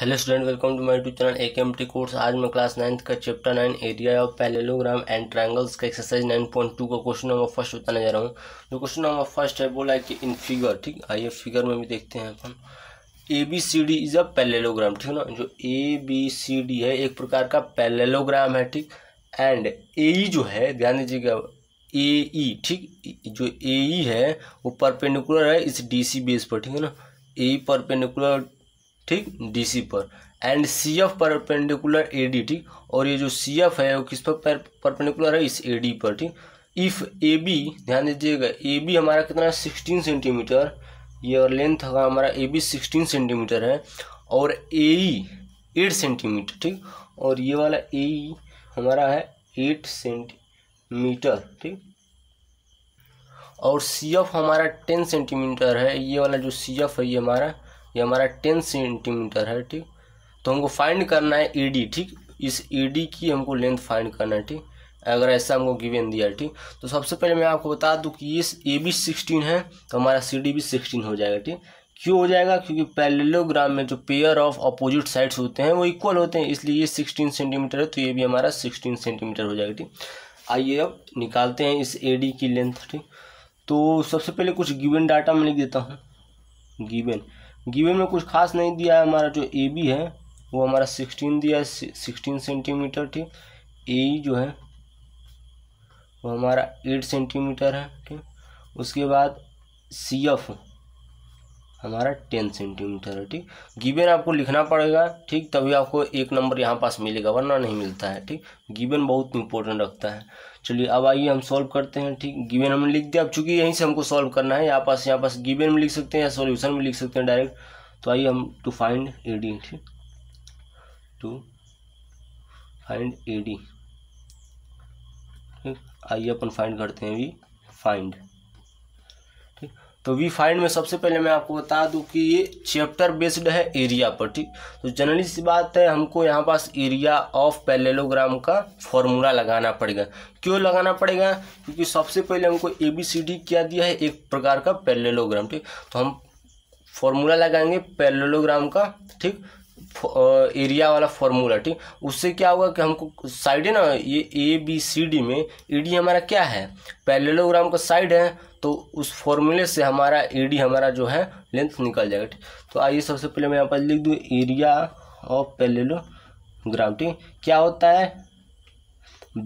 Hello student welcome to my YouTube channel A M T course आज मैं class ninth का chapter nine area of parallelogram and triangles का exercise nine point two का question number first बताने जा रहा हूँ जो क्वेश्चन नंबर फर्स्ट है बोला है कि इन फिगर ठीक आइए फिगर में भी देखते हैं अपन A B C D is a parallelogram ठीक है ना जो ए बी सी डी है एक प्रकार का पैलेलोग्राम है ठीक एंड ए e जो है ध्यान दीजिएगा ए ई e, ठीक जो ए ई e है वो परपेंडिकुलर है इस डी सी बेस पर ठीक है ना ए परपेंडिकुलर ठीक डीसी पर and C F perpendicular A D ठीक और ये जो सी एफ है वो किस पर परपेंडिकुलर है इस ए डी पर ठीक इफ़ ए बी ध्यान दीजिएगा ए बी हमारा कितना है सिक्सटीन सेंटीमीटर ये और लेंथ होगा हमारा ए बी सिक्सटीन सेंटीमीटर है और ए ई एट सेंटीमीटर ठीक और ये वाला ए ई e हमारा है एट सेंटीमीटर ठीक और सी एफ हमारा टेन सेंटीमीटर है ये वाला जो सी एफ है ये हमारा ये हमारा टेन सेंटीमीटर है ठीक तो हमको फाइंड करना है ईडी e ठीक इस ईडी e की हमको लेंथ फाइंड करना है ठीक अगर ऐसा हमको गिवन दिया ठीक तो सबसे पहले मैं आपको बता दूं कि ये ए बी सिक्सटीन है तो हमारा सी डी भी सिक्सटीन हो जाएगा ठीक क्यों हो जाएगा क्योंकि पैलेलोग्राम में जो पेयर ऑफ अपोजिट साइड्स होते हैं वो इक्वल होते हैं इसलिए ये सिक्सटीन सेंटीमीटर है तो ये भी हमारा सिक्सटीन सेंटीमीटर हो जाएगा ठीक आइए अब निकालते हैं इस ए डी की लेंथ ठीक तो सबसे पहले कुछ गिवन डाटा मैं लिख देता हूँ गिवेन गिवे में कुछ खास नहीं दिया है हमारा जो ए बी है वो हमारा सिक्सटीन दिया है सिक्सटीन सेंटीमीटर ठीक ए e जो है वो हमारा एट सेंटीमीटर है ठीक उसके बाद सी एफ हमारा टेन सेंटीमीटर है ठीक गिवन आपको लिखना पड़ेगा ठीक तभी आपको एक नंबर यहाँ पास मिलेगा वरना नहीं मिलता है ठीक गिवन बहुत इंपॉर्टेंट रखता है चलिए अब आइए हम सॉल्व करते हैं ठीक गिवन हमने लिख दिया अब चूंकि यहीं से हमको सॉल्व करना है यहाँ पास यहाँ पास गिवन में लिख सकते हैं या सॉल्यूशन में लिख सकते हैं डायरेक्ट तो आइए हम टू फाइंड ए डी ठीक टू फाइंड ए डी ठीक आइए अपन फाइंड करते हैं अभी फाइंड तो वी फाइंड में सबसे पहले मैं आपको बता दूं कि ये चैप्टर बेस्ड है एरिया पर ठीक तो जनरली सी बात है हमको यहाँ पास एरिया ऑफ पैलेलोग्राम का फॉर्मूला लगाना पड़ेगा क्यों लगाना पड़ेगा क्योंकि सबसे पहले हमको ए बी सी डी क्या दिया है एक प्रकार का पैलेलोग्राम ठीक तो हम फॉर्मूला लगाएंगे पैलेलोग्राम का ठीक एरिया वाला फॉर्मूला ठीक उससे क्या होगा कि हमको साइड है ना ये ए बी सी डी में ई e डी हमारा क्या है पैरेललोग्राम का साइड है तो उस फॉर्मूले से हमारा ए e डी हमारा जो है लेंथ निकल जाएगा ठीक तो आइए सबसे पहले मैं यहाँ पर लिख दूँ एरिया ऑफ पैरेललोग्राम ठीक क्या होता है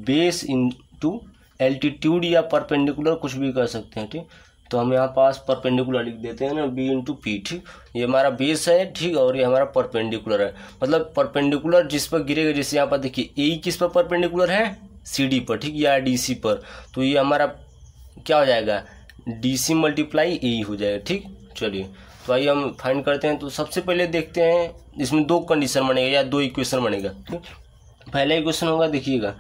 बेस इन टू एल्टीट्यूड या परपेंडिकुलर कुछ भी कर सकते हैं ठीक तो हम यहाँ पास परपेंडिकुलर लिख देते हैं ना बी इंटू पी ठीक ये हमारा बेस है ठीक और ये हमारा परपेंडिकुलर है मतलब परपेंडिकुलर जिस पर गिरेगा जैसे यहाँ पर देखिए ए किस पर परपेंडिकुलर है सी डी पर ठीक या डी सी पर तो ये हमारा क्या हो जाएगा डी सी मल्टीप्लाई ए हो जाएगा ठीक चलिए तो आइए हम फाइंड करते हैं तो सबसे पहले देखते हैं इसमें दो कंडीशन बनेगा या दो इक्वेशन बनेगा ठीक पहला इक्वेशन होगा देखिएगा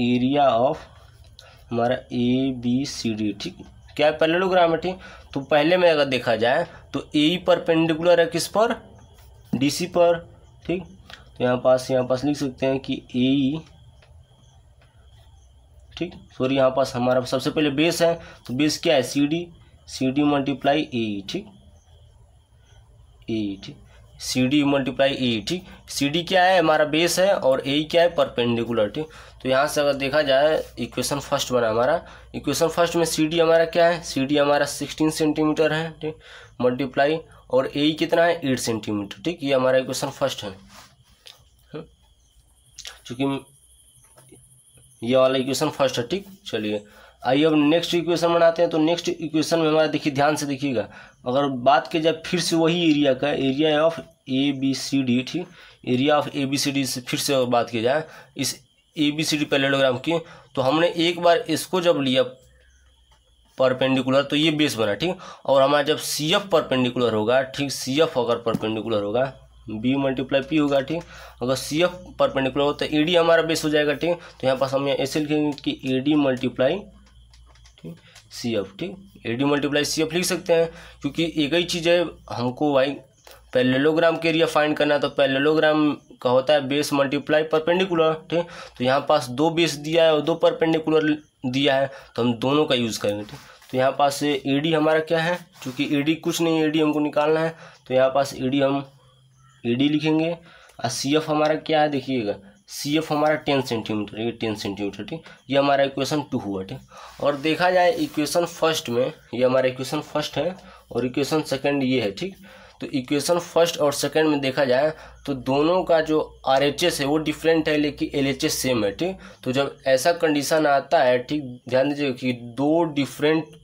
एरिया ऑफ हमारा ए बी सी डी ठीक क्या है पैरेललोग्रामेटिक तो पहले में अगर देखा जाए तो ए परपेंडिकुलर है किस पर डीसी पर ठीक तो यहाँ पास यहाँ पास लिख सकते हैं कि ए ठीक सॉरी यहाँ पास हमारा सबसे पहले बेस है तो बेस क्या है C D C D multiply A ठीक ए ठीक सी डी मल्टीप्लाई ए ठीक सी डी क्या है हमारा बेस है और ए e क्या है परपेंडिकुलर ठीक तो यहाँ से अगर देखा जाए इक्वेशन फर्स्ट बना हमारा इक्वेशन फर्स्ट में सी डी हमारा क्या है सी डी हमारा सिक्सटीन सेंटीमीटर है ठीक मल्टीप्लाई और ए e कितना है एट सेंटीमीटर ठीक ये हमारा इक्वेशन फर्स्ट है हम्म? चूँकि ये वाला इक्वेशन फर्स्ट है ठीक चलिए आइए अब नेक्स्ट इक्वेशन बनाते हैं तो नेक्स्ट इक्वेशन में हमारा देखिए ध्यान से देखिएगा अगर बात की जाए फिर से वही एरिया का area of A B C D ठीक area of A B C D से फिर से अगर बात की जाए इस A B C D parallelogram की तो हमने एक बार इसको जब लिया परपेंडिकुलर तो ये बेस बना ठीक और हमारा जब सी एफ परपेंडिकुलर होगा ठीक सी एफ अगर परपेंडिकुलर होगा बी मल्टीप्लाई पी होगा ठीक अगर सी एफ परपेंडिकुलर हो तो ए डी हमारा बेस हो जाएगा ठीक तो यहाँ पास हम ऐसे लिखेंगे कि A D multiply C F ठीक A D multiply C F लिख सकते हैं क्योंकि एक ही चीज़ है हमको वाई पैलेलोग्राम के एरिया फाइंड करना तो पैलेलोग्राम का होता है बेस मल्टीप्लाई परपेंडिकुलर ठीक तो यहाँ पास दो बेस दिया है और दो परपेंडिकुलर दिया है तो हम दोनों का यूज़ करेंगे ठीक तो यहाँ पास ए डी हमारा क्या है चूँकि ए डी कुछ नहीं ए डी हमको निकालना है तो यहाँ पास ए डी हम ए डी लिखेंगे और सी एफ हमारा क्या है देखिएगा सी एफ हमारा टेन सेंटीमीटर ये टेन सेंटीमीटर ठीक ये हमारा इक्वेशन टू हुआ ठीक और देखा जाए इक्वेशन फर्स्ट में ये हमारा इक्वेशन फर्स्ट है और इक्वेशन सेकंड ये है ठीक तो इक्वेशन फर्स्ट और सेकंड में देखा जाए तो दोनों का जो आर एच एस है वो डिफरेंट है लेकिन एल एच एस सेम है ठीक तो जब ऐसा कंडीशन आता है ठीक ध्यान दीजिएगा कि दो डिफरेंट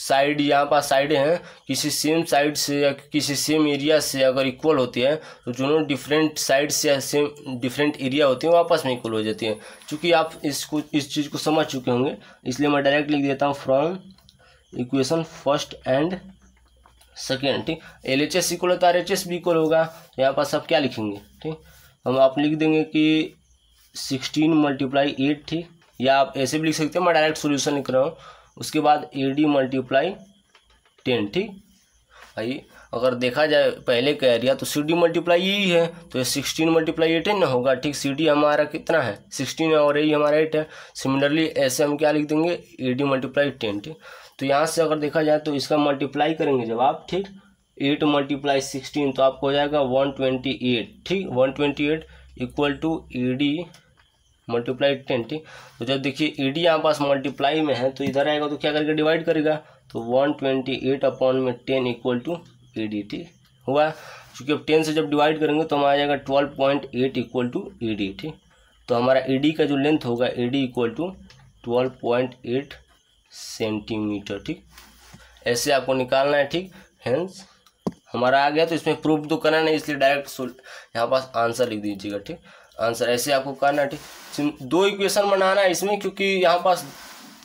साइड यहाँ पर साइड हैं किसी सेम साइड से या किसी सेम एरिया से अगर इक्वल होती है तो जो डिफरेंट साइड से या सेम डिफरेंट एरिया होती हैं वो आपस में इक्वल हो जाती हैं चूँकि आप इसको इस चीज़ को समझ चुके होंगे इसलिए मैं डायरेक्ट लिख देता हूँ from equation first and second ठीक एल एच एस इक्वल होता है आर एच एस भी इक्वल होगा तो यहाँ पास आप क्या लिखेंगे ठीक हम आप लिख देंगे कि सिक्सटीन मल्टीप्लाई एट ठीक या आप ऐसे भी लिख सकते हैं मैं डायरेक्ट सोल्यूशन लिख रहा हूँ उसके बाद ए डी मल्टीप्लाई टेन ठीक भाई अगर देखा जाए पहले कह रिया तो सी डी मल्टीप्लाई यही है तो ये सिक्सटीन मल्टीप्लाई ना होगा ठीक सी डी हमारा कितना है सिक्सटीन और यही हमारा एट है सिमिलरली ऐसे हम क्या लिख देंगे ए डी मल्टीप्लाई टेन ठीक तो यहाँ से अगर देखा जाए तो इसका मल्टीप्लाई करेंगे जब आप ठीक एट मल्टीप्लाई सिक्सटीन तो आपको हो जाएगा वन ट्वेंटी एट ठीक one twenty eight equal to A D multiply twenty तो जब देखिए ई e डी यहाँ पास मल्टीप्लाई में है तो इधर आएगा तो क्या करके डिवाइड करेगा तो वन ट्वेंटी एट अपॉन में ten equal to E D T हुआ क्योंकि अब टेन से जब डिवाइड करेंगे तो हमारा आ जाएगा twelve point eight equal to E D T तो हमारा ई e डी का जो लेंथ होगा E D equal to twelve point eight centimetre ठीक ऐसे आपको निकालना है ठीक हेंस हमारा आ गया तो इसमें प्रूफ तो करना नहीं इसलिए डायरेक्ट यहाँ पास आंसर लिख दीजिएगा ठीक आंसर ऐसे आपको करना ठीक दो इक्वेशन बनाना है इसमें क्योंकि यहाँ पास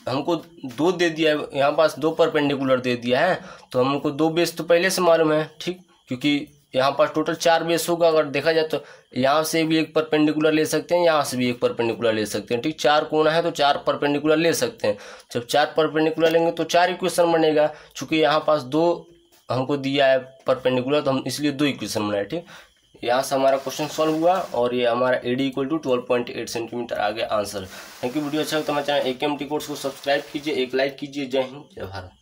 हमको दो दे दिया है यहाँ पास दो परपेंडिकुलर दे दिया है तो हमको दो बेस तो पहले से मालूम है ठीक क्योंकि यहाँ पास टोटल चार बेस होगा अगर देखा जाए तो यहाँ से भी एक परपेंडिकुलर ले सकते हैं यहाँ से भी एक परपेंडिकुलर ले सकते हैं ठीक चार कोना है तो चार परपेंडिकुलर ले सकते हैं जब चार परपेंडिकुलर लेंगे तो चार इक्वेशन बनेगा चूँकि यहाँ पास दो हमको दिया है परपेंडिकुलर तो हम इसलिए दो इक्वेशन बनाए ठीक यहाँ से हमारा क्वेश्चन सॉल्व हुआ और ये हमारा A D equal to twelve point eight centimetre आ गया आंसर थैंक यू वीडियो अच्छा लगता है तो हमारे channel A K M T course को सब्सक्राइब कीजिए एक लाइक कीजिए जय हिंद जय भारत